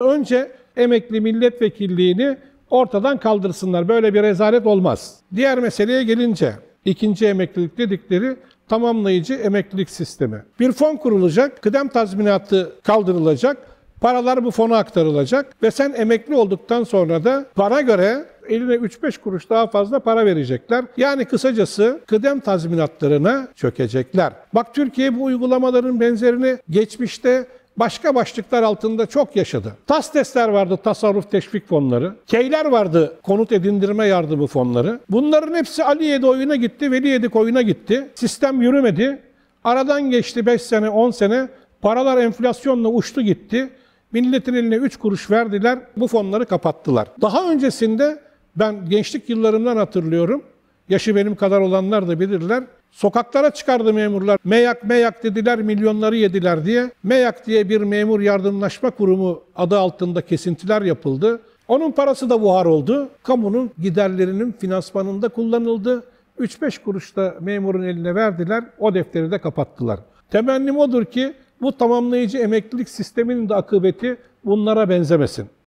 Önce emekli milletvekilliğini ortadan kaldırsınlar. Böyle bir rezalet olmaz. Diğer meseleye gelince ikinci emeklilik dedikleri tamamlayıcı emeklilik sistemi. Bir fon kurulacak, kıdem tazminatı kaldırılacak, paralar bu fona aktarılacak ve sen emekli olduktan sonra da para göre eline 3-5 kuruş daha fazla para verecekler. Yani kısacası kıdem tazminatlarına çökecekler. Bak Türkiye bu uygulamaların benzerini geçmişte başka başlıklar altında çok yaşadı. TAS testler vardı, tasarruf teşvik fonları. Keyler vardı, konut edindirme yardımı fonları. Bunların hepsi Aliye'de oyuna gitti, Veliye'de oyuna gitti. Sistem yürümedi. Aradan geçti 5 sene, 10 sene. Paralar enflasyonla uçtu gitti. Milletin eline 3 kuruş verdiler, bu fonları kapattılar. Daha öncesinde ben gençlik yıllarımdan hatırlıyorum. Yaşı benim kadar olanlar da bilirler. Sokaklara çıkardı memurlar. Meyak meyak dediler, milyonları yediler diye. Meyak diye bir memur yardımlaşma kurumu adı altında kesintiler yapıldı. Onun parası da buhar oldu. Kamunun giderlerinin finansmanında kullanıldı. 3-5 kuruş da memurun eline verdiler. O defteri de kapattılar. Temennim odur ki bu tamamlayıcı emeklilik sisteminin de akıbeti bunlara benzemesin.